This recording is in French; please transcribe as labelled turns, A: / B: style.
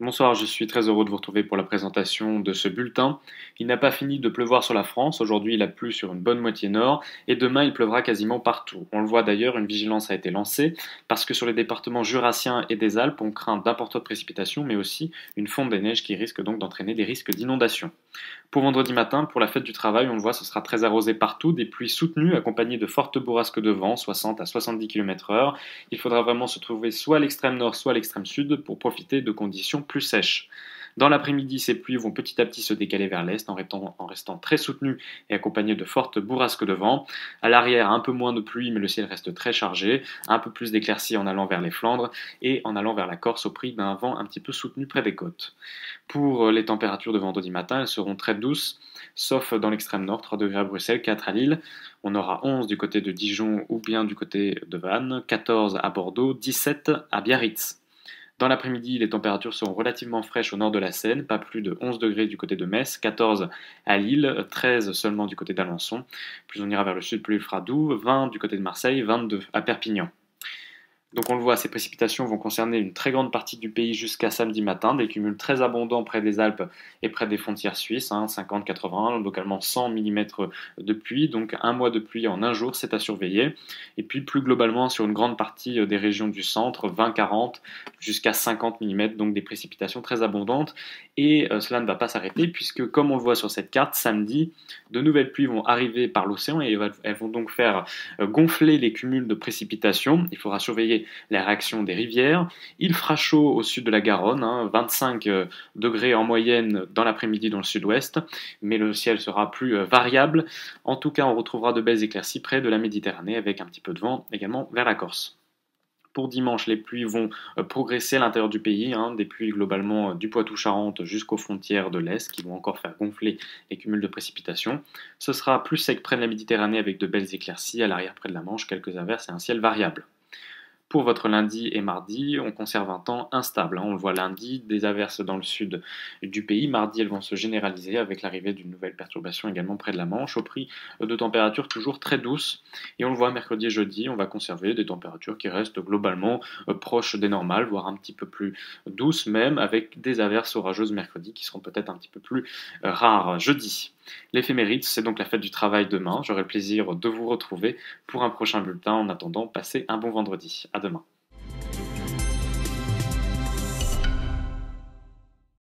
A: Bonsoir, je suis très heureux de vous retrouver pour la présentation de ce bulletin. Il n'a pas fini de pleuvoir sur la France, aujourd'hui il a plu sur une bonne moitié nord, et demain il pleuvra quasiment partout. On le voit d'ailleurs, une vigilance a été lancée, parce que sur les départements jurassiens et des Alpes, on craint d'importantes précipitations, mais aussi une fonte des neiges qui risque donc d'entraîner des risques d'inondation. Pour vendredi matin, pour la fête du travail, on le voit, ce sera très arrosé partout, des pluies soutenues accompagnées de fortes bourrasques de vent, 60 à 70 km/h. Il faudra vraiment se trouver soit à l'extrême nord, soit à l'extrême sud, pour profiter de conditions plus sèche. Dans l'après-midi, ces pluies vont petit à petit se décaler vers l'est en restant, en restant très soutenues et accompagnées de fortes bourrasques de vent. À l'arrière, un peu moins de pluie, mais le ciel reste très chargé. Un peu plus d'éclaircies en allant vers les Flandres et en allant vers la Corse au prix d'un vent un petit peu soutenu près des côtes. Pour euh, les températures de vendredi matin, elles seront très douces, sauf dans l'extrême nord, 3 degrés à Bruxelles, 4 à Lille. On aura 11 du côté de Dijon ou bien du côté de Vannes, 14 à Bordeaux, 17 à Biarritz. Dans l'après-midi, les températures seront relativement fraîches au nord de la Seine, pas plus de 11 degrés du côté de Metz, 14 à Lille, 13 seulement du côté d'Alençon. Plus on ira vers le sud, plus il fera doux, 20 du côté de Marseille, 22 à Perpignan. Donc on le voit, ces précipitations vont concerner une très grande partie du pays jusqu'à samedi matin, des cumuls très abondants près des Alpes et près des frontières suisses, 50, hein, 80, localement 100 mm de pluie, donc un mois de pluie en un jour, c'est à surveiller. Et puis plus globalement sur une grande partie euh, des régions du centre, 20, 40 jusqu'à 50 mm, donc des précipitations très abondantes. Et euh, cela ne va pas s'arrêter puisque comme on le voit sur cette carte, samedi, de nouvelles pluies vont arriver par l'océan et elles vont donc faire euh, gonfler les cumuls de précipitations. Il faudra surveiller la réaction des rivières. Il fera chaud au sud de la Garonne, 25 hein, euh, degrés en moyenne dans l'après-midi dans le sud-ouest, mais le ciel sera plus euh, variable. En tout cas, on retrouvera de belles éclaircies près de la Méditerranée avec un petit peu de vent également vers la Corse pour dimanche, les pluies vont euh, progresser à l'intérieur du pays, hein, des pluies globalement du poitou charente jusqu'aux frontières de l'Est qui vont encore faire gonfler les cumuls de précipitations. Ce sera plus sec près de la Méditerranée avec de belles éclaircies, à l'arrière près de la Manche, quelques averses et un ciel variable pour votre lundi et mardi, on conserve un temps instable. Hein. On le voit lundi, des averses dans le sud du pays. Mardi, elles vont se généraliser avec l'arrivée d'une nouvelle perturbation également près de la Manche, au prix de températures toujours très douces. Et on le voit mercredi et jeudi, on va conserver des températures qui restent globalement euh, proches des normales, voire un petit peu plus douces même, avec des averses orageuses mercredi qui seront peut-être un petit peu plus euh, rares jeudi. L'éphémérite, c'est donc la fête du travail demain. J'aurai le plaisir de vous retrouver pour un prochain bulletin. En attendant, passez un bon vendredi. À demain.